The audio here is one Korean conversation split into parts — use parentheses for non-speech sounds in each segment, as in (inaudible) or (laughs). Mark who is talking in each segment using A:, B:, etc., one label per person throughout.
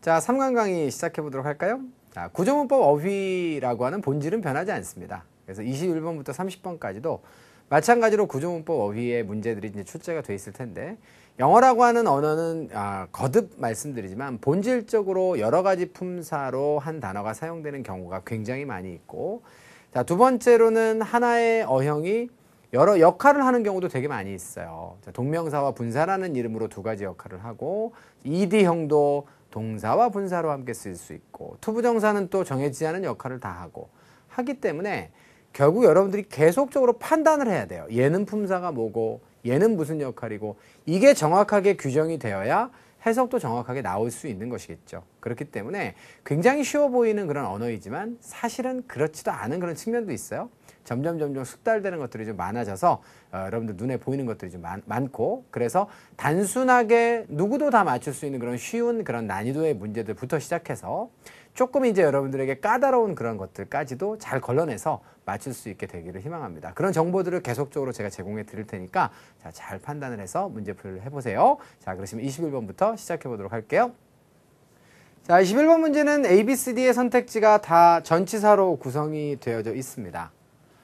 A: 자, 3강 강의 시작해 보도록 할까요? 자, 구조문법 어휘라고 하는 본질은 변하지 않습니다. 그래서 21번부터 30번까지도 마찬가지로 구조문법 어휘의 문제들이 이제 출제가 돼 있을 텐데 영어라고 하는 언어는 아, 거듭 말씀드리지만 본질적으로 여러 가지 품사로 한 단어가 사용되는 경우가 굉장히 많이 있고 자, 두 번째로는 하나의 어형이 여러 역할을 하는 경우도 되게 많이 있어요. 자, 동명사와 분사라는 이름으로 두 가지 역할을 하고 이디형도 동사와 분사로 함께 쓸 수 있고 투부정사는 또 정해지지 않은 역할을 다 하고 하기 때문에 결국 여러분들이 계속적으로 판단을 해야 돼요. 얘는 품사가 뭐고 얘는 무슨 역할이고 이게 정확하게 규정이 되어야 해석도 정확하게 나올 수 있는 것이겠죠. 그렇기 때문에 굉장히 쉬워 보이는 그런 언어이지만 사실은 그렇지도 않은 그런 측면도 있어요. 점점 점점 숙달되는 것들이 좀 많아져서 어, 여러분들 눈에 보이는 것들이 좀 많, 많고 그래서 단순하게 누구도 다 맞출 수 있는 그런 쉬운 그런 난이도의 문제들부터 시작해서 조금 이제 여러분들에게 까다로운 그런 것들까지도 잘 걸러내서 맞출 수 있게 되기를 희망합니다. 그런 정보들을 계속적으로 제가 제공해 드릴 테니까 자, 잘 판단을 해서 문제풀이를 해보세요. 자, 그러시면 21번부터 시작해 보도록 할게요. 자, 21번 문제는 A, B, C, D의 선택지가 다 전치사로 구성이 되어져 있습니다.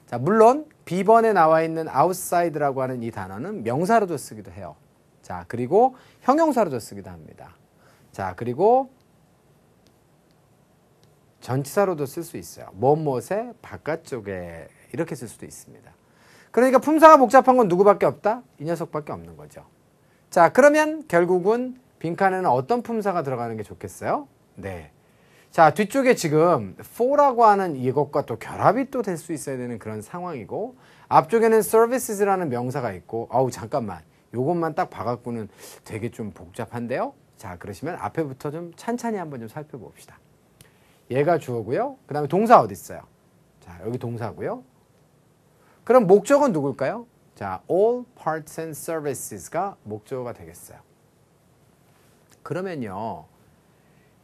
A: 자, 물론 비번에 나와 있는 outside라고 하는 이 단어는 명사로도 쓰기도 해요. 자, 그리고 형용사로도 쓰기도 합니다. 자, 그리고 전치사로도 쓸 수 있어요. 무엇무의 바깥쪽에 이렇게 쓸 수도 있습니다. 그러니까 품사가 복잡한 건 누구밖에 없다? 이 녀석밖에 없는 거죠. 자, 그러면 결국은 빈칸에는 어떤 품사가 들어가는 게 좋겠어요? 네. 자, 뒤쪽에 지금 4라고 하는 이것과 또 결합이 또 될 수 있어야 되는 그런 상황이고 앞쪽에는 services라는 명사가 있고 아우 잠깐만. 요것만 딱 봐갖고는 되게 좀 복잡한데요. 자, 그러시면 앞에부터 좀 찬찬히 한번 좀 살펴봅시다. 얘가 주어고요. 그다음에 동사 어디 있어요? 자, 여기 동사고요. 그럼 목적은 누굴까요? 자, all parts and services가 목적어가 되겠어요. 그러면요.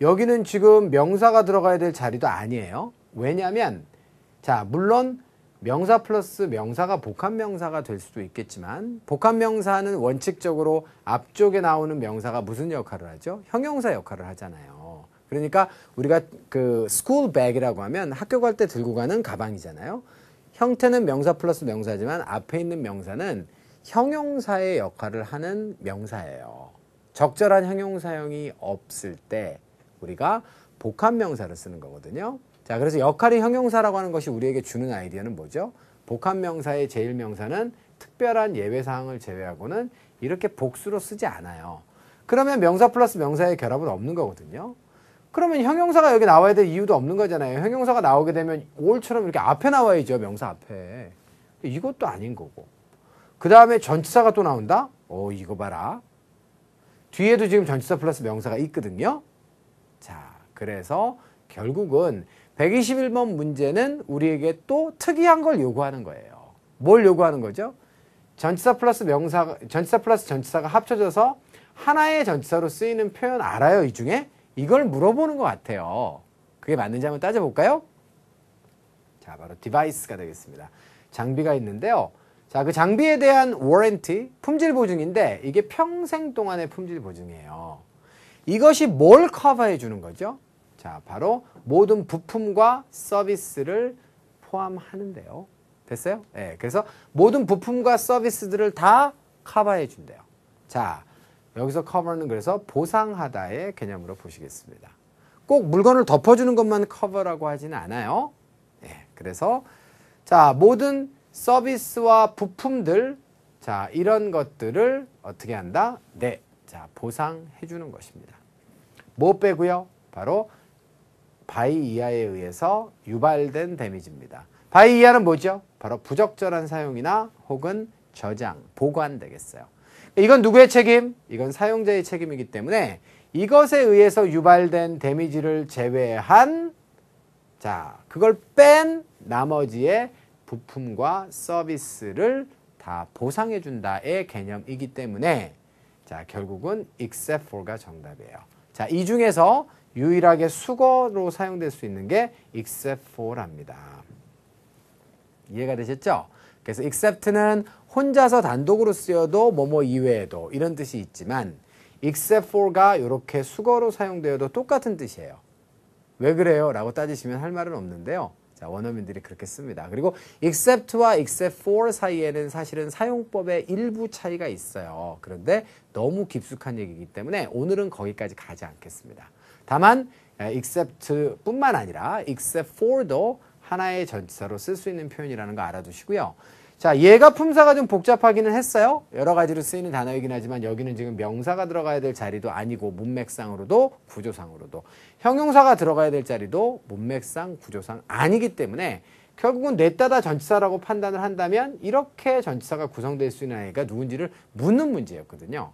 A: 여기는 지금 명사가 들어가야 될 자리도 아니에요. 왜냐하면 자 물론 명사 플러스 명사가 복합명사가 될 수도 있겠지만 복합명사는 원칙적으로 앞쪽에 나오는 명사가 무슨 역할을 하죠? 형용사 역할을 하잖아요. 그러니까 우리가 그 school bag이라고 하면 학교 갈 때 들고 가는 가방이잖아요. 형태는 명사 플러스 명사지만 앞에 있는 명사는 형용사의 역할을 하는 명사예요. 적절한 형용사형이 없을 때 우리가 복합 명사를 쓰는 거거든요. 자, 그래서 역할이 형용사라고 하는 것이 우리에게 주는 아이디어는 뭐죠? 복합 명사의 제일 명사는 특별한 예외 사항을 제외하고는 이렇게 복수로 쓰지 않아요. 그러면 명사 플러스 명사의 결합은 없는 거거든요. 그러면 형용사가 여기 나와야 될 이유도 없는 거잖아요. 형용사가 나오게 되면 올처럼 이렇게 앞에 나와야죠. 명사 앞에. 이것도 아닌 거고. 그 다음에 전치사가 또 나온다? 어, 이거 봐라. 뒤에도 지금 전치사 플러스 명사가 있거든요. 자, 그래서 결국은 121번 문제는 우리에게 또 특이한 걸 요구하는 거예요. 뭘 요구하는 거죠? 전치사 플러스 명사, 전치사 플러스 전치사가 합쳐져서 하나의 전치사로 쓰이는 표현 알아요, 이 중에? 이걸 물어보는 것 같아요. 그게 맞는지 한번 따져볼까요? 자, 바로 디바이스가 되겠습니다. 장비가 있는데요. 자, 그 장비에 대한 워렌티, 품질 보증인데 이게 평생 동안의 품질 보증이에요. 이것이 뭘 커버해 주는 거죠? 자, 바로 모든 부품과 서비스를 포함하는데요. 됐어요? 예. 네, 그래서 모든 부품과 서비스들을 다 커버해 준대요. 자, 여기서 커버는 그래서 보상하다의 개념으로 보시겠습니다. 꼭 물건을 덮어주는 것만 커버라고 하진 않아요. 예, 네, 그래서 자, 모든 서비스와 부품들 자, 이런 것들을 어떻게 한다? 네, 자, 보상해 주는 것입니다. 뭐 빼고요? 바로 바이 이아에 의해서 유발된 데미지입니다. 바이 이아는 뭐죠? 바로 부적절한 사용이나 혹은 저장, 보관 되겠어요. 이건 누구의 책임? 이건 사용자의 책임이기 때문에 이것에 의해서 유발된 데미지를 제외한 자, 그걸 뺀 나머지의 부품과 서비스를 다 보상해 준다의 개념이기 때문에 자, 결국은 except for가 정답이에요. 자, 이 중에서 유일하게 수거로 사용될 수 있는 게 except for랍니다. 이해가 되셨죠? 그래서 except는 혼자서 단독으로 쓰여도 뭐뭐 이외에도 이런 뜻이 있지만 except for가 이렇게 수거로 사용되어도 똑같은 뜻이에요. 왜 그래요? 라고 따지시면 할 말은 없는데요. 자, 원어민들이 그렇게 씁니다. 그리고 except와 except for 사이에는 사실은 사용법의 일부 차이가 있어요. 그런데 너무 깊숙한 얘기이기 때문에 오늘은 거기까지 가지 않겠습니다. 다만 except뿐만 아니라 except for도 하나의 전치사로 쓸 수 있는 표현이라는 거 알아두시고요. 자, 얘가 품사가 좀 복잡하기는 했어요. 여러 가지로 쓰이는 단어이긴 하지만 여기는 지금 명사가 들어가야 될 자리도 아니고 문맥상으로도 구조상으로도 형용사가 들어가야 될 자리도 문맥상 구조상 아니기 때문에 결국은 뇌따다 전치사라고 판단을 한다면 이렇게 전치사가 구성될 수 있는 아이가 누군지를 묻는 문제였거든요.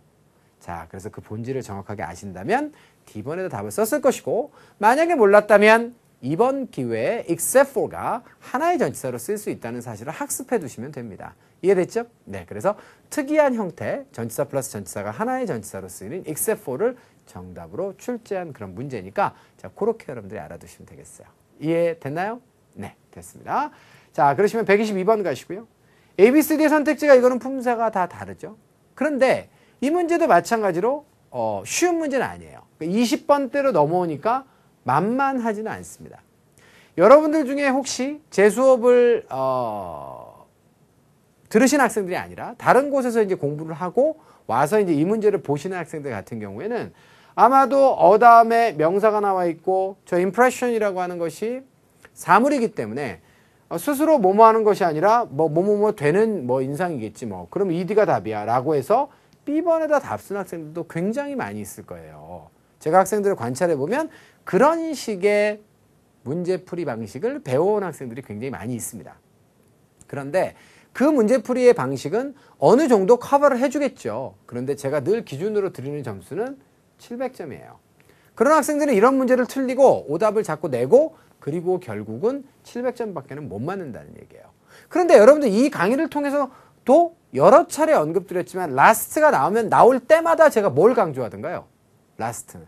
A: 자, 그래서 그 본질을 정확하게 아신다면 D번에도 답을 썼을 것이고 만약에 몰랐다면 이번 기회에 except for가 하나의 전치사로 쓸 수 있다는 사실을 학습해 두시면 됩니다. 이해됐죠? 네, 그래서 특이한 형태, 전치사 플러스 전치사가 하나의 전치사로 쓰이는 except for를 정답으로 출제한 그런 문제니까 자, 그렇게 여러분들이 알아두시면 되겠어요. 이해됐나요? 네, 됐습니다. 자, 그러시면 122번 가시고요. A, B, C, D의 선택지가 이거는 품사가 다 다르죠. 그런데 이 문제도 마찬가지로 어, 쉬운 문제는 아니에요. 20번대로 그러니까 넘어오니까 만만하지는 않습니다. 여러분들 중에 혹시 제 수업을 어, 들으신 학생들이 아니라 다른 곳에서 이제 공부를 하고 와서 이제 이 문제를 보시는 학생들 같은 경우에는 아마도 어담음에 명사가 나와 있고 저 impression이라고 하는 것이 사물이기 때문에 어, 스스로 뭐뭐 하는 것이 아니라 뭐 뭐뭐뭐 뭐, 뭐 되는 뭐 인상이겠지 뭐 그럼 ED가 답이야 라고 해서 B번에다 답 쓴 학생들도 굉장히 많이 있을 거예요. 제가 학생들을 관찰해 보면 그런 식의 문제풀이 방식을 배워온 학생들이 굉장히 많이 있습니다. 그런데 그 문제풀이의 방식은 어느 정도 커버를 해주겠죠. 그런데 제가 늘 기준으로 드리는 점수는 700점이에요. 그런 학생들은 이런 문제를 틀리고 오답을 자꾸 내고 그리고 결국은 700점밖에는 못 맞는다는 얘기예요. 그런데 여러분들 이 강의를 통해서또 여러 차례 언급드렸지만 라스트가 나오면 나올 때마다 제가 뭘 강조하던가요? 라스트는.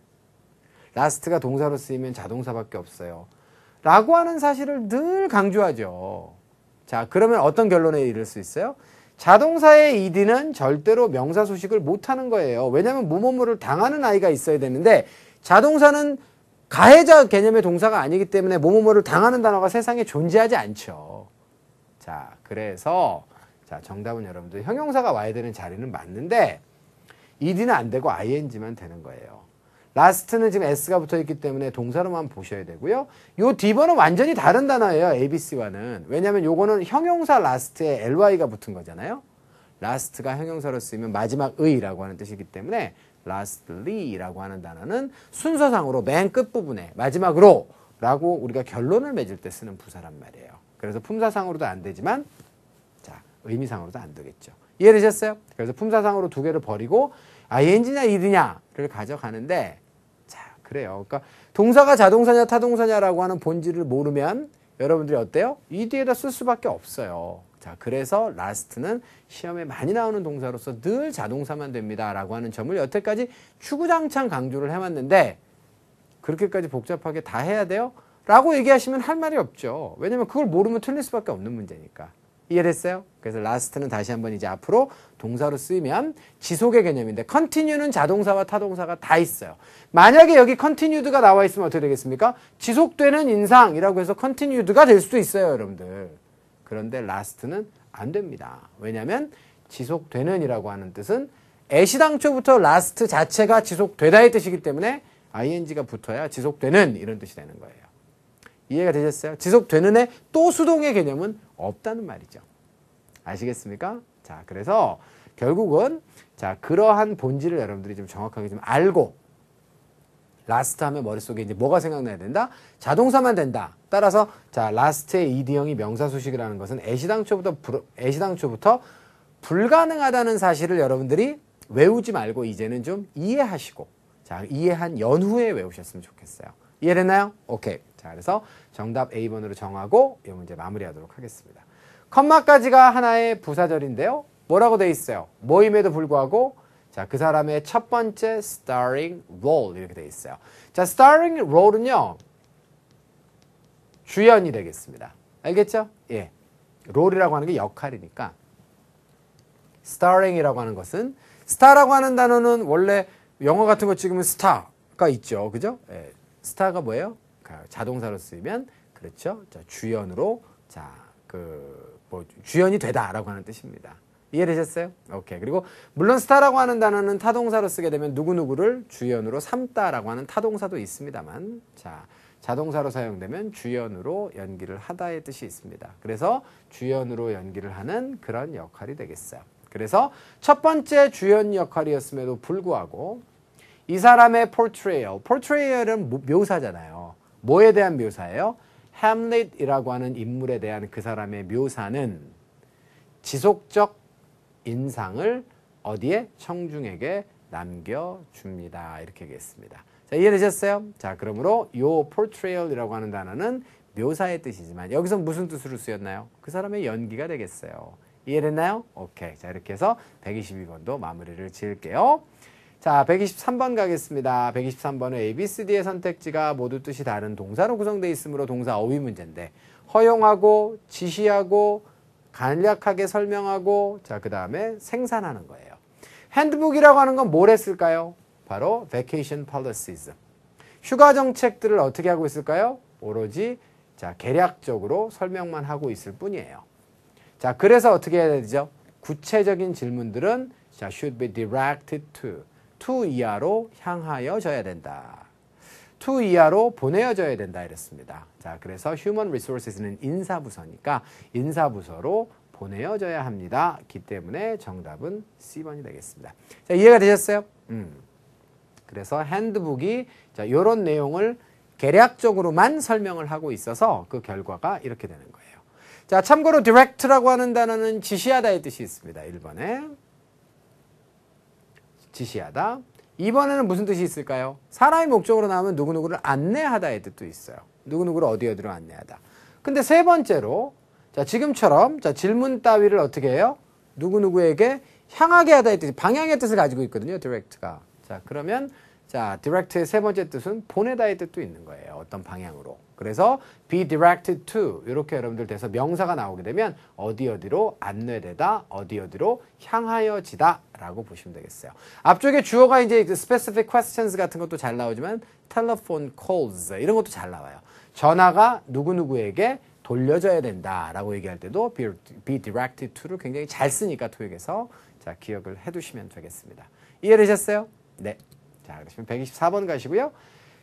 A: 라스트가 동사로 쓰이면 자동사밖에 없어요. 라고 하는 사실을 늘 강조하죠. 자, 그러면 어떤 결론에 이를 수 있어요? 자동사의 ed는 절대로 명사 소식을 못하는 거예요. 왜냐하면 무모모를 당하는 아이가 있어야 되는데 자동사는 가해자 개념의 동사가 아니기 때문에 무모모를 당하는 단어가 세상에 존재하지 않죠. 자, 그래서 자 정답은 여러분들 형용사가 와야 되는 자리는 맞는데 ed는 안 되고 ing만 되는 거예요. 라스트는 지금 s가 붙어 있기 때문에 동사로만 보셔야 되고요. 요 디버는 완전히 다른 단어예요. abc와는. 왜냐면 하 요거는 형용사 라스트에 ly가 붙은 거잖아요. 라스트가 형용사로 쓰이면 마지막의라고 하는 뜻이기 때문에 lastly라고 하는 단어는 순서상으로 맨 끝부분에 마지막으로 라고 우리가 결론을 맺을 때 쓰는 부사란 말이에요. 그래서 품사상으로도 안 되지만 자, 의미상으로도 안 되겠죠. 이해되셨어요? 그래서 품사상으로 두 개를 버리고 ing냐 이 d 냐를 가져가는데 자 그래요. 그러니까 동사가 자동사냐 타동사냐라고 하는 본질을 모르면 여러분들이 어때요? id에다 쓸 수밖에 없어요. 자 그래서 라스트는 시험에 많이 나오는 동사로서 늘 자동사만 됩니다라고 하는 점을 여태까지 추구장창 강조를 해왔는데 그렇게까지 복잡하게 다 해야 돼요? 라고 얘기하시면 할 말이 없죠. 왜냐면 그걸 모르면 틀릴 수밖에 없는 문제니까. 이해됐어요? 그래서 last는 다시 한번 이제 앞으로 동사로 쓰이면 지속의 개념인데 continue는 자동사와 타동사가 다 있어요. 만약에 여기 continued가 나와 있으면 어떻게 되겠습니까? 지속되는 인상이라고 해서 continued가 될 수도 있어요, 여러분들. 그런데 last는 안 됩니다. 왜냐하면 지속되는이라고 하는 뜻은 애시당초부터 last 자체가 지속되다의 뜻이기 때문에 ing가 붙어야 지속되는 이런 뜻이 되는 거예요. 이해가 되셨어요? 지속되는 애 또 수동의 개념은 없다는 말이죠. 아시겠습니까? 자, 그래서 결국은 자, 그러한 본질을 여러분들이 좀 정확하게 좀 알고 라스트 하면 머릿속에 이제 뭐가 생각나야 된다? 자동사만 된다. 따라서 자, 라스트의 이디형이 명사수식이라는 것은 애시당초부터 불, 애시당초부터 불가능하다는 사실을 여러분들이 외우지 말고 이제는 좀 이해하시고 자, 이해한 연후에 외우셨으면 좋겠어요. 이해됐나요? 오케이. 자, 그래서 정답 A번으로 정하고 이 문제 마무리하도록 하겠습니다. 컴마까지가 하나의 부사절인데요. 뭐라고 돼 있어요? 모임에도 불구하고 자, 그 사람의 첫 번째 starring role 이렇게 돼 있어요. 자, starring role은요. 주연이 되겠습니다. 알겠죠? 예. 롤이라고 하는 게 역할이니까 starring이라고 하는 것은 스타라고 하는 단어는 원래 영어 같은 거 찍으면 스타가 있죠. 그죠? 예. 스타가 뭐예요? 그 자동사로 쓰면 이 그렇죠. 자, 주연으로 자, 그 뭐 주연이 되다라고 하는 뜻입니다. 이해되셨어요? 오케이. 그리고 물론 스타라고 하는 단어는 타동사로 쓰게 되면 누구누구를 주연으로 삼다라고 하는 타동사도 있습니다만 자, 자동사로 사용되면 주연으로 연기를 하다의 뜻이 있습니다. 그래서 주연으로 연기를 하는 그런 역할이 되겠어요. 그래서 첫 번째 주연 역할이었음에도 불구하고 이 사람의 portrayal. portrayal은 뭐, 묘사잖아요. 뭐에 대한 묘사예요? 햄릿이라고 하는 인물에 대한 그 사람의 묘사는 지속적 인상을 어디에? 청중에게 남겨줍니다. 이렇게 얘기했습니다. 자, 이해되셨어요? 자, 그러므로 요 portrayal이라고 하는 단어는 묘사의 뜻이지만 여기서 무슨 뜻으로 쓰였나요? 그 사람의 연기가 되겠어요. 이해됐나요? 오케이. 자, 이렇게 해서 122번도 마무리를 지을게요. 자, 123번 가겠습니다. 123번은 A, B, C, D의 선택지가 모두 뜻이 다른 동사로 구성되어 있으므로 동사 어휘 문제인데 허용하고 지시하고 간략하게 설명하고 자, 그 다음에 생산하는 거예요. 핸드북이라고 하는 건 뭘 했을까요? 바로 vacation policies. 휴가 정책들을 어떻게 하고 있을까요? 오로지 자, 계략적으로 설명만 하고 있을 뿐이에요. 자, 그래서 어떻게 해야 되죠? 구체적인 질문들은 자, should be directed to 2 이하로 향하여져야 된다. 2 이하로 보내어져야 된다 이랬습니다. 자, 그래서 human resources는 인사부서니까 인사부서로 보내어져야 합니다. 기 때문에 정답은 C번이 되겠습니다. 자, 이해가 되셨어요? 음. 그래서 핸드북이 자, 요런 내용을 계략적으로만 설명을 하고 있어서 그 결과가 이렇게 되는 거예요. 자, 참고로 direct라고 하는 단어는 지시하다의 뜻이 있습니다. 1번에. 지시하다. 이번에는 무슨 뜻이 있을까요? 사람의 목적으로 나오면 누구누구를 안내하다의 뜻도 있어요. 누구누구를 어디 어디로 안내하다. 근데 세 번째로 자 지금처럼 자 질문 따위를 어떻게 해요? 누구누구에게 향하게 하다의 뜻, 방향의 뜻을 가지고 있거든요. 디렉트가. 자 그러면 자 디렉트의 세 번째 뜻은 보내다의 뜻도 있는 거예요. 어떤 방향으로. 그래서 be directed to 이렇게 여러분들 돼서 명사가 나오게 되면 어디 어디로 안내되다, 어디 어디로 향하여지다 라고 보시면 되겠어요. 앞쪽에 주어가 이제 그 specific questions 같은 것도 잘 나오지만 telephone calls 이런 것도 잘 나와요. 전화가 누구누구에게 돌려져야 된다라고 얘기할 때도 be, be directed to를 굉장히 잘 쓰니까 토익에서 자 기억을 해두시면 되겠습니다. 이해되셨어요? 네. 자 그러시면 124번 가시고요.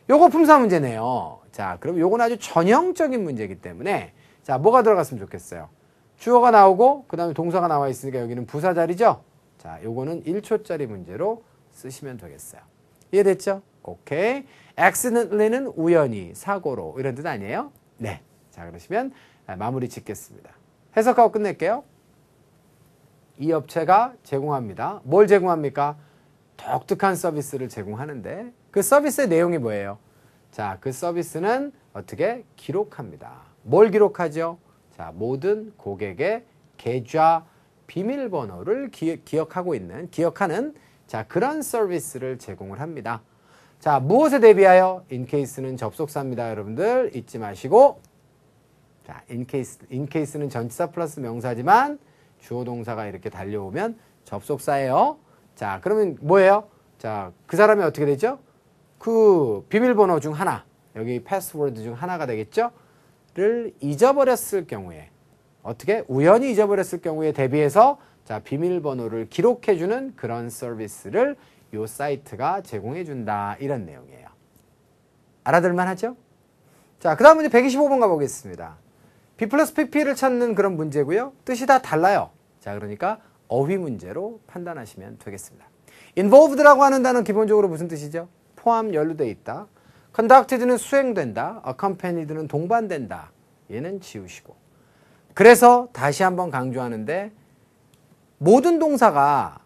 A: 요거 품사 문제네요. 자, 그럼 요건 아주 전형적인 문제이기 때문에 자, 뭐가 들어갔으면 좋겠어요. 주어가 나오고 그다음에 동사가 나와 있으니까 여기는 부사 자리죠. 자, 요거는 1초짜리 문제로 쓰시면 되겠어요. 이해됐죠? 오케이. accidentally는 우연히, 사고로 이런 뜻 아니에요? 네. 자, 그러시면 아, 마무리 짓겠습니다. 해석하고 끝낼게요. 이 업체가 제공합니다. 뭘 제공합니까? 독특한 서비스를 제공하는데 그 서비스의 내용이 뭐예요? 자, 그 서비스는 어떻게 기록합니다. 뭘 기록하죠? 자, 모든 고객의 계좌 비밀번호를 기, 기억하고 있는, 기억하는 자, 그런 서비스를 제공을 합니다. 자, 무엇에 대비하여? 인케이스는 접속사입니다. 여러분들 잊지 마시고 자, 인케이스, 인케이스는 전치사 플러스 명사지만 주어 동사가 이렇게 달려오면 접속사예요. 자, 그러면 뭐예요? 자, 그 사람이 어떻게 되죠? 그 비밀번호 중 하나, 여기 패스워드 중 하나가 되겠죠? 를 잊어버렸을 경우에 어떻게 우연히 잊어버렸을 경우에 대비해서 자 비밀번호를 기록해주는 그런 서비스를 요 사이트가 제공해준다 이런 내용이에요. 알아들만 하죠? 자, 그 다음 문제 125번 가보겠습니다. B 플러스 PP를 찾는 그런 문제고요. 뜻이 다 달라요. 자, 그러니까 어휘 문제로 판단하시면 되겠습니다. involved라고 하는 단어 기본적으로 무슨 뜻이죠? 포함 연루돼 있다. conducted는 수행된다. accompanied는 동반된다. 얘는 지우시고. 그래서 다시 한번 강조하는데 모든 동사가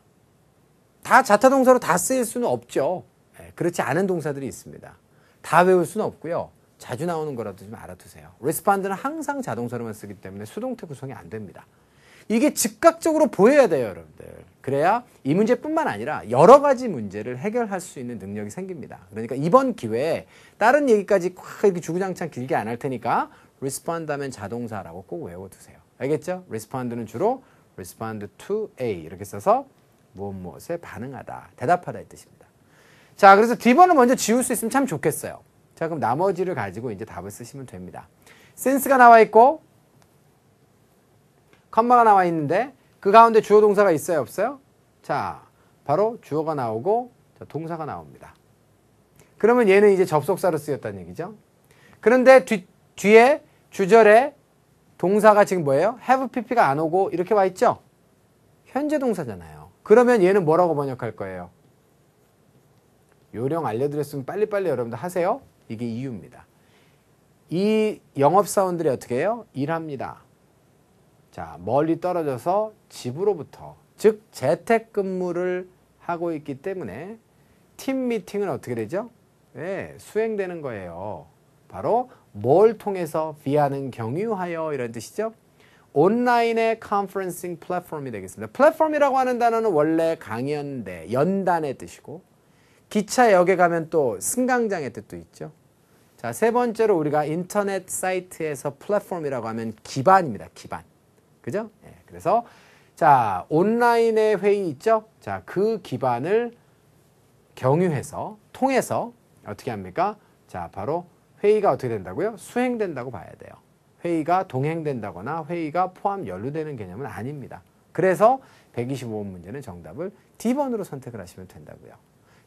A: 다 자타 동사로 다 쓰일 수는 없죠. 예, 그렇지 않은 동사들이 있습니다. 다 외울 수는 없고요. 자주 나오는 거라도 좀 알아두세요. respond는 항상 자동사로만 쓰기 때문에 수동태 구성이 안 됩니다. 이게 즉각적으로 보여야 돼요, 여러분들. 그래야 이 문제뿐만 아니라 여러 가지 문제를 해결할 수 있는 능력이 생깁니다. 그러니까 이번 기회에 다른 얘기까지 콱 이렇게 주구장창 길게 안 할 테니까 respond 하면 자동사라고 꼭 외워두세요. 알겠죠? respond는 주로 respond to A 이렇게 써서 무엇 무엇에 반응하다, 대답하다 이 뜻입니다. 자, 그래서 D번을 먼저 지울 수 있으면 참 좋겠어요. 자, 그럼 나머지를 가지고 이제 답을 쓰시면 됩니다. 센스가 나와 있고 컴마가 나와 있는데 그 가운데 주어 동사가 있어요 없어요? 자 바로 주어가 나오고 동사가 나옵니다. 그러면 얘는 이제 접속사로 쓰였다는 얘기죠. 그런데 뒤, 뒤에 주절에 동사가 지금 뭐예요? have pp가 안 오고 이렇게 와 있죠? 현재 동사잖아요. 그러면 얘는 뭐라고 번역할 거예요? 요령 알려드렸으면 빨리빨리 여러분들 하세요. 이게 이유입니다. 이 영업사원들이 어떻게 해요? 일합니다. 자, 멀리 떨어져서 집으로부터 즉 재택근무를 하고 있기 때문에 팀 미팅은 어떻게 되죠? 네, 수행되는 거예요. 바로 뭘 통해서 비하는 경유하여 이런 뜻이죠. 온라인의 컨퍼런싱 플랫폼이 되겠습니다. 플랫폼이라고 하는 단어는 원래 강연대, 연단의 뜻이고 기차역에 가면 또 승강장의 뜻도 있죠. 자, 세 번째로 우리가 인터넷 사이트에서 플랫폼이라고 하면 기반입니다. 기반. 그죠? 예, 그래서 자 온라인의 회의 있죠? 자 그 기반을 경유해서 통해서 어떻게 합니까? 자 바로 회의가 어떻게 된다고요? 수행된다고 봐야 돼요. 회의가 동행된다거나 회의가 포함 연루되는 개념은 아닙니다. 그래서 125번 문제는 정답을 D번으로 선택을 하시면 된다고요.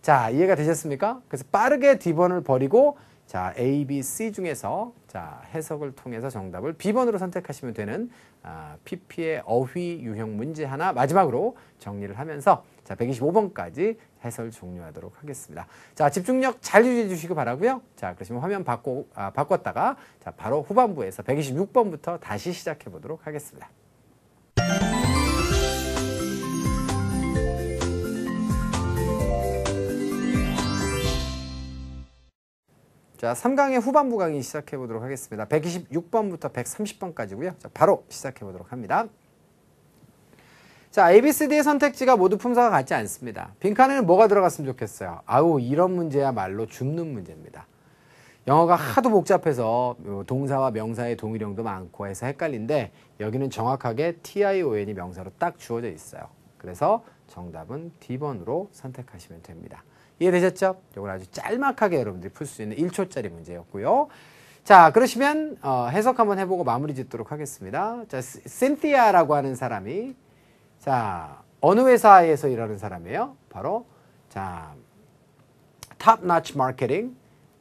A: 자 이해가 되셨습니까? 그래서 빠르게 D번을 버리고 자, A, B, C 중에서 자, 해석을 통해서 정답을 B번으로 선택하시면 되는 아, PP의 어휘 유형 문제 하나 마지막으로 정리를 하면서 자, 125번까지 해설 종료하도록 하겠습니다. 자, 집중력 잘 유지해 주시기 바라고요. 자, 그러시면 화면 바꿔 아, 바꿨다가 자, 바로 후반부에서 126번부터 다시 시작해 보도록 하겠습니다. 자, 3강의 후반부 강의 시작해 보도록 하겠습니다. 126번부터 130번까지고요. 자, 바로 시작해 보도록 합니다. 자, A, B, C, D의 선택지가 모두 품사가 같지 않습니다. 빈칸에는 뭐가 들어갔으면 좋겠어요? 아우, 이런 문제야말로 죽는 문제입니다. 영어가 하도 복잡해서 어, 동사와 명사의 동일형도 많고 해서 헷갈린데 여기는 정확하게 TION이 명사로 딱 주어져 있어요. 그래서 정답은 D번으로 선택하시면 됩니다. 이해되셨죠? 이건 아주 짤막하게 여러분들이 풀 수 있는 1초짜리 문제였고요. 자, 그러시면 어, 해석 한번 해보고 마무리 짓도록 하겠습니다. 자, 센티아라고 하는 사람이 자 어느 회사에서 일하는 사람이에요? 바로 자 탑나치 마케팅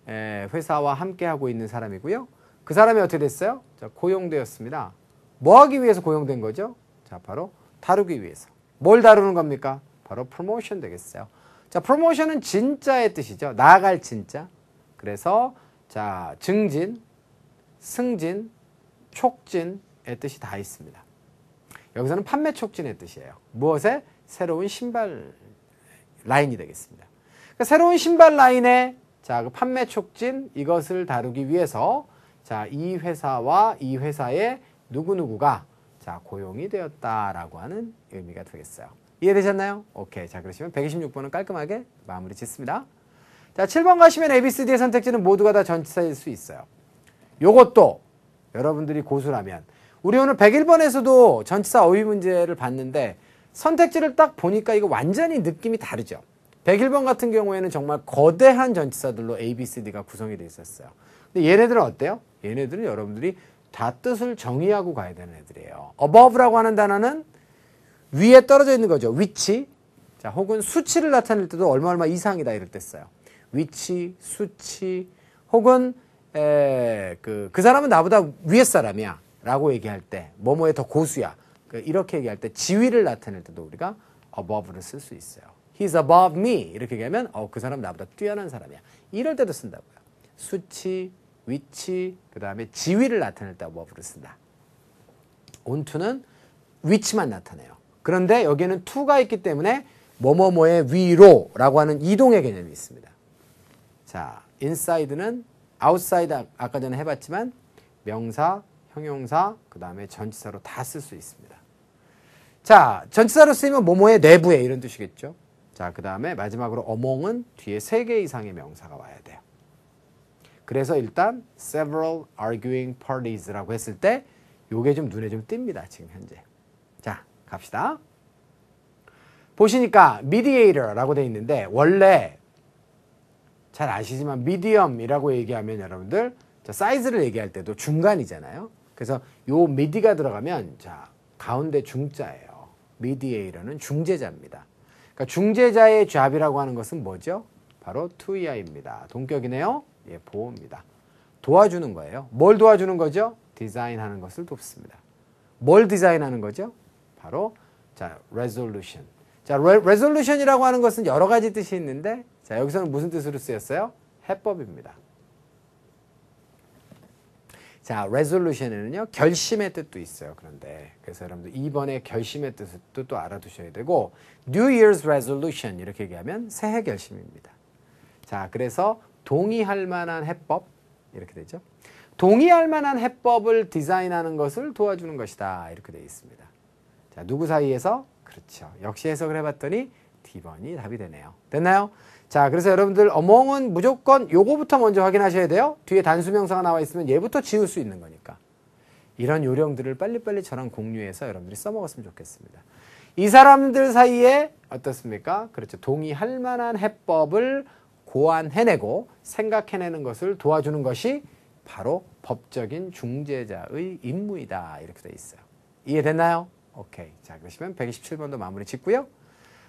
A: 회사와 함께 하고 있는 사람이고요. 그 사람이 어떻게 됐어요? 자, 고용되었습니다. 뭐 하기 위해서 고용된 거죠? 자, 바로 다루기 위해서. 뭘 다루는 겁니까? 바로 프로모션 되겠어요. 자, 프로모션은 진짜의 뜻이죠. 나아갈 진짜. 그래서 자, 증진, 승진, 촉진의 뜻이 다 있습니다. 여기서는 판매 촉진의 뜻이에요. 무엇에? 새로운 신발 라인이 되겠습니다. 그러니까 새로운 신발 라인에 자, 그 판매 촉진 이것을 다루기 위해서 자, 이 회사와 이 회사의 누구누구가 자, 고용이 되었다라고 하는 의미가 되겠어요. 이해되셨나요? 오케이. 자, 그러시면 126번은 깔끔하게 마무리 짓습니다. 자, 7번 가시면 ABCD의 선택지는 모두가 다전치사일수 있어요. 요것도 여러분들이 고수라면 우리 오늘 101번에서도 전치사 어휘 문제를 봤는데 선택지를 딱 보니까 이거 완전히 느낌이 다르죠. 101번 같은 경우에는 정말 거대한 전치사들로 A, B, C, D가 구성이 돼 있었어요. 근데 얘네들은 어때요? 얘네들은 여러분들이 다 뜻을 정의하고 가야 되는 애들이에요. above라고 하는 단어는 위에 떨어져 있는 거죠. 위치. 자, 혹은 수치를 나타낼 때도 얼마 얼마 이상이다 이럴 때 써요. 위치, 수치, 혹은 에, 그, 그 사람은 나보다 위에 사람이야. 라고 얘기할 때, 뭐뭐에 더 고수야. 그 이렇게 얘기할 때 지위를 나타낼 때도 우리가 above를 쓸 수 있어요. He's above me. 이렇게 얘기하면, 어, 그 사람 나보다 뛰어난 사람이야. 이럴 때도 쓴다고요. 수치, 위치, 그 다음에 지위를 나타낼 때 above를 쓴다. onto는 위치만 나타내요. 그런데 여기에는 to가 있기 때문에 뭐뭐뭐의 위로라고 하는 이동의 개념이 있습니다. 자, inside는 outside 아까 전에 해봤지만 명사, 형용사, 그 다음에 전치사로 다 쓸 수 있습니다. 자, 전치사로 쓰이면 뭐뭐의 내부에 이런 뜻이겠죠. 자, 그 다음에 마지막으로 among은 뒤에 세 개 이상의 명사가 와야 돼요. 그래서 일단 several arguing parties라고 했을 때 요게 좀 눈에 좀 띕니다. 지금 현재. 갑시다. 보시니까 미디에이 a 라고 되어 있는데 원래 잘 아시지만 미디엄이라고 얘기하면 여러분들 사이즈를 얘기할 때도 중간이잖아요. 그래서 요 미디가 들어가면 자 가운데 중자예요. 미디에이러는 중재자입니다. 그러니까 중재자의 잡이라고 하는 것은 뭐죠? 바로 투이아입니다. 동격이네요. 예, 보호입니다. 도와주는 거예요. 뭘 도와주는 거죠? 디자인하는 것을 돕습니다. 뭘 디자인하는 거죠? 바로 자, resolution. 자, re, resolution이라고 하는 것은 여러 가지 뜻이 있는데 자, 여기서는 무슨 뜻으로 쓰였어요? 해법입니다. 자, resolution에는요, 결심의 뜻도 있어요. 그런데. 그래서 여러분들 이번에 결심의 뜻도 또 알아두셔야 되고, New Year's resolution 이렇게 얘기하면 새해 결심입니다. 자, 그래서 동의할 만한 해법, 이렇게 되죠. 동의할 만한 해법을 디자인하는 것을 도와주는 것이다. 이렇게 되어 있습니다. 자, 누구 사이에서? 그렇죠. 역시 해석을 해봤더니 D번이 답이 되네요. 됐나요? 자, 그래서 여러분들 어몽은 무조건 요거부터 먼저 확인하셔야 돼요. 뒤에 단수명사가 나와 있으면 얘부터 지울 수 있는 거니까. 이런 요령들을 빨리빨리 저랑 공유해서 여러분들이 써먹었으면 좋겠습니다. 이 사람들 사이에 어떻습니까? 그렇죠. 동의할 만한 해법을 고안해내고 생각해내는 것을 도와주는 것이 바로 법적인 중재자의 임무이다. 이렇게 돼 있어요. 이해됐나요? 오케이. 자, 그러시면 127번도 마무리 짓고요.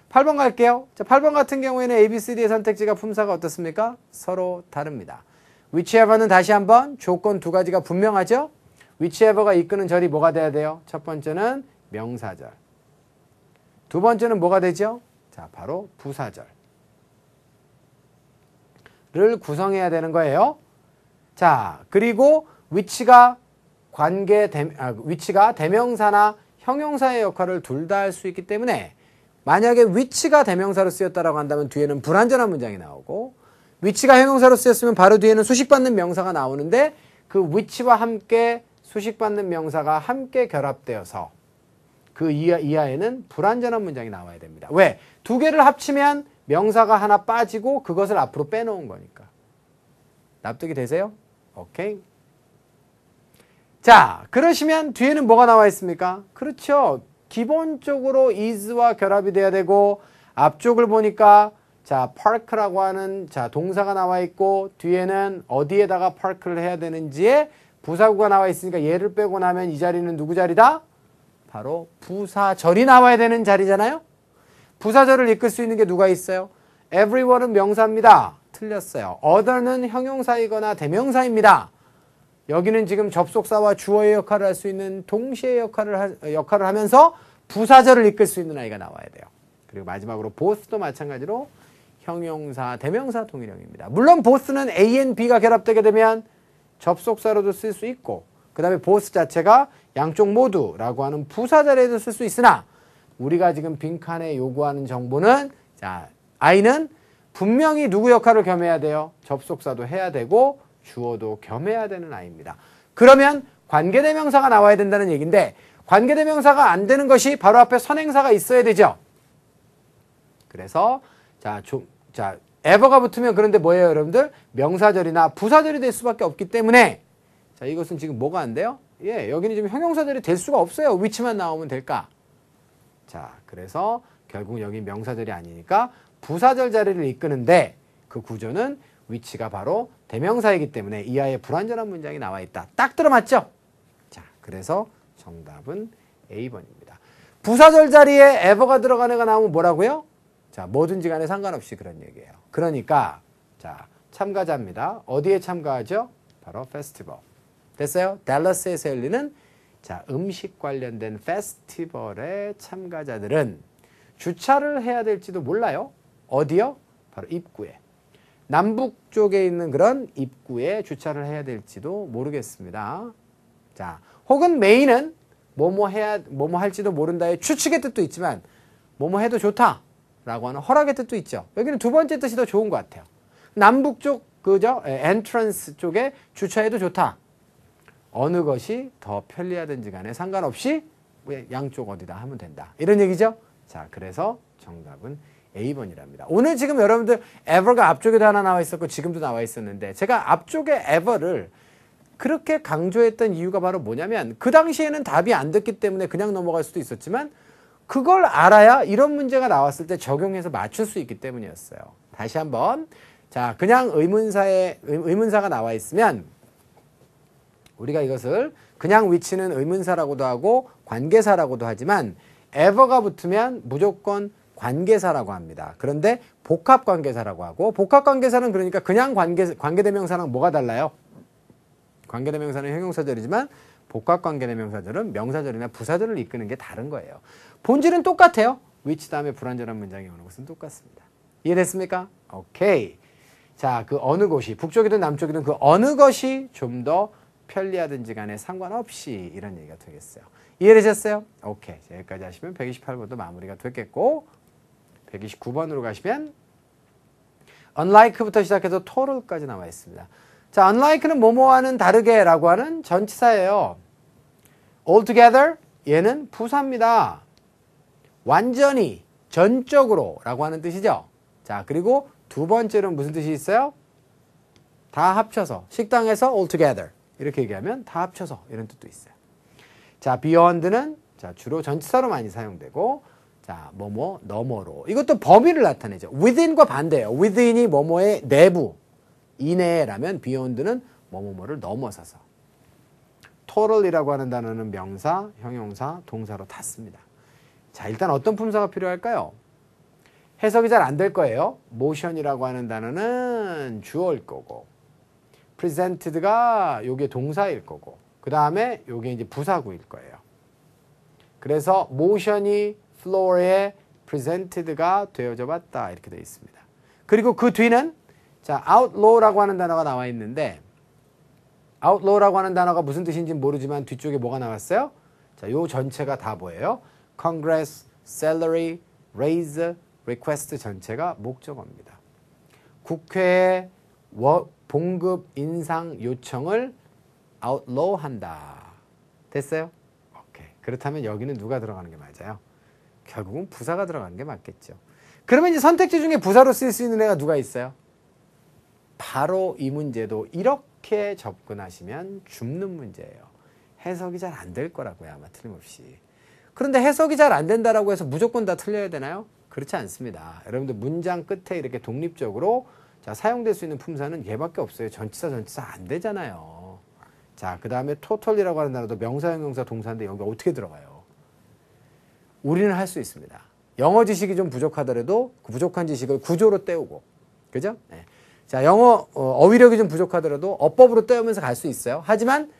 A: 8번 갈게요. 자, 8번 같은 경우에는 A, B, C, D의 선택지가 품사가 어떻습니까? 서로 다릅니다. whichever는 다시 한번 조건 두 가지가 분명하죠? whichever가 이끄는 절이 뭐가 돼야 돼요? 첫 번째는 명사절. 두 번째는 뭐가 되죠? 자, 바로 부사절. 를 구성해야 되는 거예요. 자, 그리고 위치가 관계 대, 아, 위치가 대명사나 형용사의 역할을 둘 다 할 수 있기 때문에 만약에 위치가 대명사로 쓰였다라고 한다면 뒤에는 불완전한 문장이 나오고 위치가 형용사로 쓰였으면 바로 뒤에는 수식받는 명사가 나오는데 그 위치와 함께 수식받는 명사가 함께 결합되어서 그 이하, 이하에는 불완전한 문장이 나와야 됩니다. 왜? 두 개를 합치면 명사가 하나 빠지고 그것을 앞으로 빼놓은 거니까. 납득이 되세요? 오케이. 자, 그러시면 뒤에는 뭐가 나와 있습니까? 그렇죠. 기본적으로 is와 결합이 돼야 되고 앞쪽을 보니까 자, park라고 하는 자, 동사가 나와 있고 뒤에는 어디에다가 park를 해야 되는지에 부사구가 나와 있으니까 얘를 빼고 나면 이 자리는 누구 자리다? 바로 부사절이 나와야 되는 자리잖아요. 부사절을 이끌 수 있는 게 누가 있어요? everyone은 명사입니다. 틀렸어요. other는 형용사이거나 대명사입니다. 여기는 지금 접속사와 주어의 역할을 할 수 있는 동시에 역할을, 하, 역할을 하면서 부사절을 이끌 수 있는 아이가 나와야 돼요. 그리고 마지막으로 보스도 마찬가지로 형용사, 대명사 동일형입니다. 물론 보스는 A, N, B가 결합되게 되면 접속사로도 쓸 수 있고 그 다음에 보스 자체가 양쪽 모두라고 하는 부사절에도 쓸 수 있으나 우리가 지금 빈칸에 요구하는 정보는 자, 아이는 분명히 누구 역할을 겸해야 돼요? 접속사도 해야 되고 주어도 겸해야 되는 아이입니다. 그러면 관계대명사가 나와야 된다는 얘기인데 관계대명사가 안 되는 것이 바로 앞에 선행사가 있어야 되죠. 그래서 자, 좀, 자 에버가 붙으면 그런데 뭐예요 여러분들? 명사절이나 부사절이 될 수밖에 없기 때문에 자 이것은 지금 뭐가 안 돼요? 예, 여기는 지금 형용사절이 될 수가 없어요. 위치만 나오면 될까? 자, 그래서 결국 여기 명사절이 아니니까 부사절 자리를 이끄는데 그 구조는 위치가 바로 대명사이기 때문에 이하의 불완전한 문장이 나와 있다. 딱 들어맞죠? 자, 그래서 정답은 A번입니다. 부사절 자리에 ever가 들어가는 거 나오면 뭐라고요? 자, 뭐든지 간에 상관없이 그런 얘기예요. 그러니까 자, 참가자입니다. 어디에 참가하죠? 바로 페스티벌. 됐어요? 댈러스에서 열리는 자, 음식 관련된 페스티벌의 참가자들은 주차를 해야 될지도 몰라요. 어디요? 바로 입구에. 남북 쪽에 있는 그런 입구에 주차를 해야 될지도 모르겠습니다. 자, 혹은 메인은 뭐뭐 해야 뭐뭐 할지도 모른다의 추측의 뜻도 있지만 뭐뭐 해도 좋다라고 하는 허락의 뜻도 있죠. 여기는 두 번째 뜻이 더 좋은 것 같아요. 남북 쪽 그죠? 엔트런스 예, 쪽에 주차해도 좋다. 어느 것이 더 편리하든지 간에 상관없이 뭐 양쪽 어디다 하면 된다. 이런 얘기죠. 자, 그래서 정답은 A번이랍니다. 오늘 지금 여러분들 ever가 앞쪽에도 하나 나와 있었고 지금도 나와 있었는데 제가 앞쪽에 ever를 그렇게 강조했던 이유가 바로 뭐냐면 그 당시에는 답이 안 됐기 때문에 그냥 넘어갈 수도 있었지만 그걸 알아야 이런 문제가 나왔을 때 적용해서 맞출 수 있기 때문이었어요. 다시 한번 자 그냥 의문사에 의문사가 나와 있으면 우리가 이것을 그냥 위치는 의문사라고도 하고 관계사라고도 하지만 ever가 붙으면 무조건 관계사라고 합니다. 그런데 복합 관계사라고 하고 복합 관계사는 그러니까 그냥 관계 관계대명사랑 뭐가 달라요? 관계대명사는 형용사절이지만 복합 관계대명사절은 명사절이나 부사절을 이끄는 게 다른 거예요. 본질은 똑같아요. 위치 다음에 불완전한 문장이 오는 것은 똑같습니다. 이해됐습니까? 오케이. 자, 그 어느 곳이 북쪽이든 남쪽이든 그 어느 것이 좀 더 편리하든지 간에 상관없이 이런 얘기가 되겠어요. 이해되셨어요? 오케이. 여기까지 하시면 128번도 마무리가 됐겠고 129번으로 가시면 unlike부터 시작해서 total까지 나와 있습니다. 자, unlike는 뭐뭐와는 다르게라고 하는 전치사예요. altogether 얘는 부사입니다. 완전히 전적으로라고 하는 뜻이죠. 자, 그리고 두번째는 무슨 뜻이 있어요? 다 합쳐서 식당에서 altogether 이렇게 얘기하면 다 합쳐서 이런 뜻도 있어요. 자, beyond는 자, 주로 전치사로 많이 사용되고 자, 뭐뭐 너머로. 이것도 범위를 나타내죠. within과 반대예요. within이 뭐뭐의 내부 이내라면 beyond는 뭐뭐뭐를 넘어서서. total이라고 하는 단어는 명사, 형용사, 동사로 탔습니다. 자, 일단 어떤 품사가 필요할까요? 해석이 잘 안 될 거예요. motion이라고 하는 단어는 주어일 거고 presented가 요게 동사일 거고 그 다음에 요게 이제 부사구일 거예요. 그래서 motion이 floor에 presented가 되어져 봤다 이렇게 되어 있습니다. 그리고 그 뒤는 자 outlaw라고 하는 단어가 나와 있는데 outlaw라고 하는 단어가 무슨 뜻인지 모르지만 뒤쪽에 뭐가 나왔어요? 자, 요 전체가 다 뭐예요? congress, salary, raise, request 전체가 목적어입니다. 국회의 봉급 인상 요청을 outlaw한다. 됐어요? 오케이. 그렇다면 여기는 누가 들어가는 게 맞아요? 결국은 부사가 들어가는 게 맞겠죠. 그러면 이제 선택지 중에 부사로 쓸 수 있는 애가 누가 있어요? 바로 이 문제도 이렇게 접근하시면 줍는 문제예요. 해석이 잘 안 될 거라고요. 아마 틀림없이. 그런데 해석이 잘 안 된다라고 해서 무조건 다 틀려야 되나요? 그렇지 않습니다. 여러분들 문장 끝에 이렇게 독립적으로 자, 사용될 수 있는 품사는 얘밖에 없어요. 전치사 전치사 안 되잖아요. 자, 그 다음에 토털이라고 하는 단어도 명사형 용사 동사인데 여기 어떻게 들어가요? 우리는 할 수 있습니다. 영어 지식이 좀 부족하더라도 그 부족한 지식을 구조로 때우고, 그죠? 네. 자, 영어 어, 휘력이좀 부족하더라도 어법으로 때우면서 갈 수 있어요. 하지만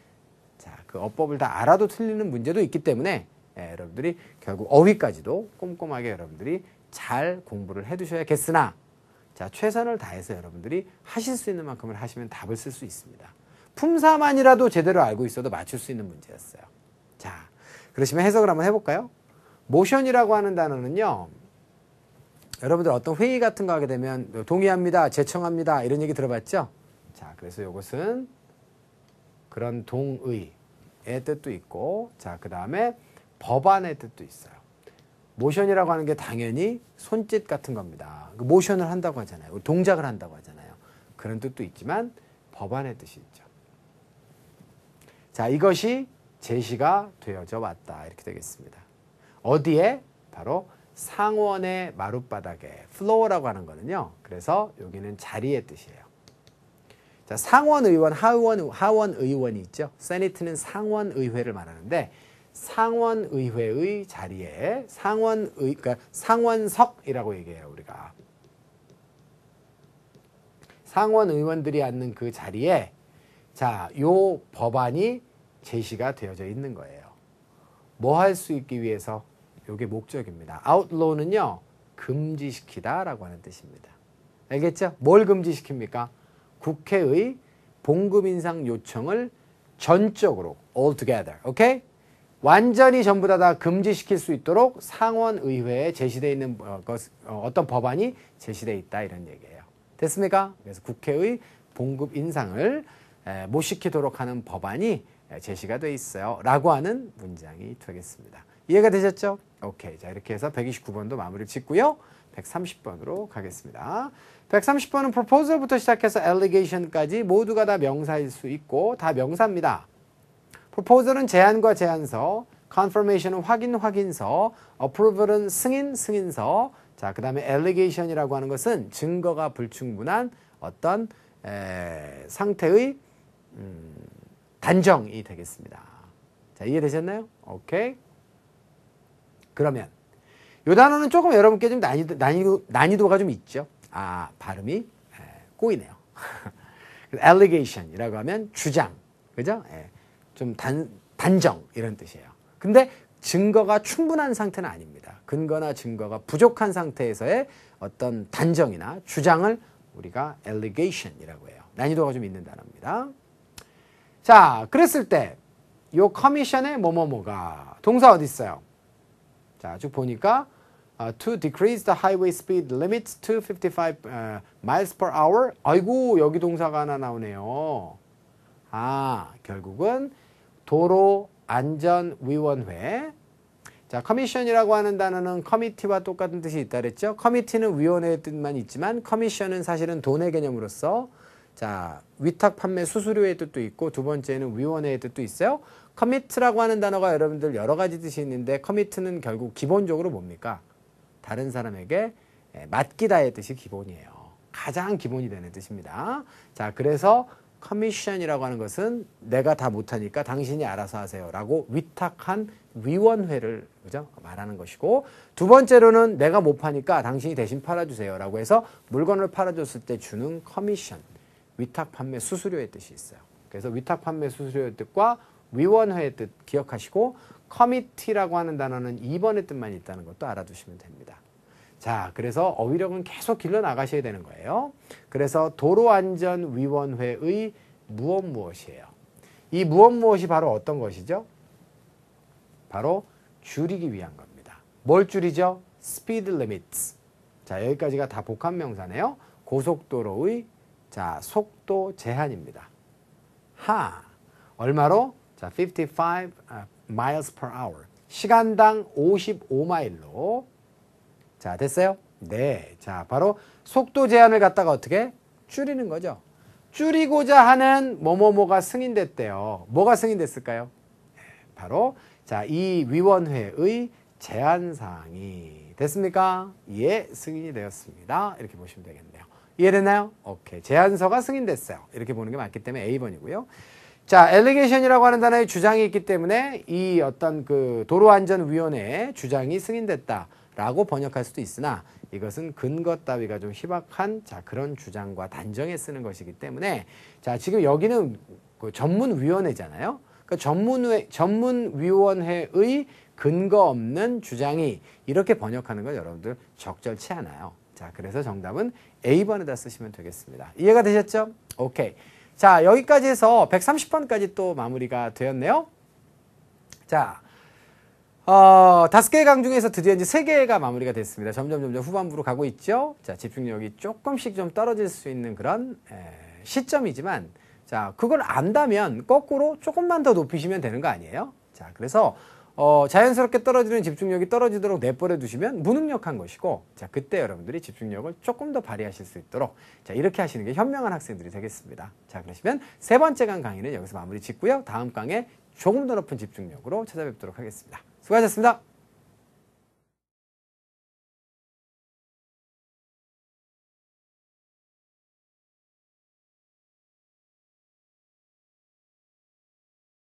A: 자, 그 어법을 다 알아도 틀리는 문제도 있기 때문에 예, 여러분들이 결국 어휘까지도 꼼꼼하게 여러분들이 잘 공부를 해두셔야겠으나 자, 최선을 다해서 여러분들이 하실 수 있는 만큼을 하시면 답을 쓸 수 있습니다. 품사만이라도 제대로 알고 있어도 맞출 수 있는 문제였어요. 자, 그러시면 해석을 한번 해볼까요? 모션이라고 하는 단어는요. 여러분들 어떤 회의 같은 거 하게 되면 동의합니다. 제청합니다. 이런 얘기 들어봤죠? 자, 그래서 이것은 그런 동의의 뜻도 있고 자, 그다음에 법안의 뜻도 있어요. 모션이라고 하는 게 당연히 손짓 같은 겁니다. 그 모션을 한다고 하잖아요. 동작을 한다고 하잖아요. 그런 뜻도 있지만 법안의 뜻이 있죠. 자, 이것이 제시가 되어져 왔다. 이렇게 되겠습니다. 어디에? 바로 상원의 마룻바닥에 플로어라고 하는 거는요. 그래서 여기는 자리의 뜻이에요. 자, 상원 의원, 하원, 하원 의원이 있죠. 세니트는 상원 의회를 말하는데 상원 의회의 자리에 상원 의 그러니까 상원석이라고 얘기해요, 우리가. 상원 의원들이 앉는 그 자리에 자, 요 법안이 제시가 되어져 있는 거예요. 뭐 할 수 있기 위해서 이게 목적입니다. outlaw는요. 금지시키다라고 하는 뜻입니다. 알겠죠? 뭘 금지시킵니까? 국회의 봉급 인상 요청을 전적으로 all together. 오케이? 완전히 전부 다, 다 금지시킬 수 있도록 상원의회에 제시되어 있는 어, 것, 어, 어떤 법안이 제시되어 있다 이런 얘기예요. 됐습니까? 그래서 국회의 봉급 인상을 못 시키도록 하는 법안이 제시가 돼 있어요. 라고 하는 문장이 되겠습니다. 이해가 되셨죠? 오케이. 자, 이렇게 해서 129번도 마무리 짓고요. 130번으로 가겠습니다. 130번은 proposal부터 시작해서 allegation까지 모두가 다 명사일 수 있고 다 명사입니다. proposal은 제안과 제안서, confirmation은 확인 확인서, approval은 승인 승인서. 자, 그다음에 allegation이라고 하는 것은 증거가 불충분한 어떤 에, 상태의 음, 단정이 되겠습니다. 자, 이해되셨나요? 오케이. 그러면 요 단어는 조금 여러분께 좀 난이도, 난이도, 난이도가 좀 있죠. 아, 발음이 꼬이네요. (laughs) allegation이라고 하면 주장, 그죠? 예, 좀 단, 단정 이런 뜻이에요. 근데 증거가 충분한 상태는 아닙니다. 근거나 증거가 부족한 상태에서의 어떤 단정이나 주장을 우리가 allegation이라고 해요. 난이도가 좀 있는 단어입니다. 자, 그랬을 때 요 커미션의 뭐뭐뭐가 동사 어디 있어요? 자, 쭉 보니까 uh, to decrease the highway speed limits to 55 uh, 아, miles per hour. 아이고, 여기 동사가 하나 나오네요. 아, 결국은 도로 안전위원회. 자, 커미션이라고 하는 단어는 커미티와 똑같은 뜻이 있다 그랬죠. 커미티는 위원회 뜻만 있지만 커미션은 사실은 돈의 개념으로서 자, 위탁 판매 수수료의 뜻도 있고 두 번째는 위원회의 뜻도 있어요. 커밋라고 하는 단어가 여러분들 여러 가지 뜻이 있는데 커밋은 결국 기본적으로 뭡니까? 다른 사람에게 예, 맡기다의 뜻이 기본이에요. 가장 기본이 되는 뜻입니다. 자, 그래서 커미션이라고 하는 것은 내가 다 못하니까 당신이 알아서 하세요라고 위탁한 위원회를 그죠 말하는 것이고 두 번째로는 내가 못 파니까 당신이 대신 팔아주세요라고 해서 물건을 팔아줬을 때 주는 커미션 위탁 판매 수수료의 뜻이 있어요. 그래서 위탁 판매 수수료의 뜻과 위원회의 뜻 기억하시고 커미티라고 하는 단어는 2번의 뜻만 있다는 것도 알아두시면 됩니다. 자, 그래서 어휘력은 계속 길러나가셔야 되는 거예요. 그래서 도로안전위원회의 무엇 무엇이에요. 이 무엇 무엇이 바로 어떤 것이죠? 바로 줄이기 위한 겁니다. 뭘 줄이죠? 스피드 리트 자, 여기까지가 다 복합명사네요. 고속도로의 자, 속도 제한입니다. 하. 얼마로? 자, 55 아, miles per hour. 시간당 55마일로. 자, 됐어요? 네. 자, 바로 속도 제한을 갖다가 어떻게 줄이는 거죠. 줄이고자 하는 뭐뭐뭐가 승인됐대요. 뭐가 승인됐을까요? 네, 바로 자, 이 위원회의 제한 사항이 됐습니까? 예, 승인이 되었습니다. 이렇게 보시면 되겠네요. 이해됐나요? 오케이. 제안서가 승인됐어요. 이렇게 보는 게 맞기 때문에 A번이고요. 자, 엘리게이션이라고 하는 단어에 주장이 있기 때문에 이 어떤 그 도로안전위원회의 주장이 승인됐다라고 번역할 수도 있으나 이것은 근거 따위가 좀 희박한 자 그런 주장과 단정에 쓰는 것이기 때문에 자 지금 여기는 그 전문위원회잖아요. 그 그러니까 전문회, 전문위원회의 근거 없는 주장이 이렇게 번역하는 건 여러분들 적절치 않아요. 자, 그래서 정답은 A번에다 쓰시면 되겠습니다. 이해가 되셨죠? 오케이. 자, 여기까지 해서 130번까지 또 마무리가 되었네요. 자, 어, 다섯 개의 강 중에서 드디어 이제 세 개가 마무리가 됐습니다. 점점 점점 후반부로 가고 있죠. 자, 집중력이 조금씩 좀 떨어질 수 있는 그런 에, 시점이지만 자, 그걸 안다면 거꾸로 조금만 더 높이시면 되는 거 아니에요? 자, 그래서 어, 자연스럽게 떨어지는 집중력이 떨어지도록 내버려 두시면 무능력한 것이고 자 그때 여러분들이 집중력을 조금 더 발휘하실 수 있도록 자 이렇게 하시는 게 현명한 학생들이 되겠습니다. 자 그러시면 세 번째 강 강의는 여기서 마무리 짓고요. 다음 강에 조금 더 높은 집중력으로 찾아뵙도록 하겠습니다. 수고하셨습니다.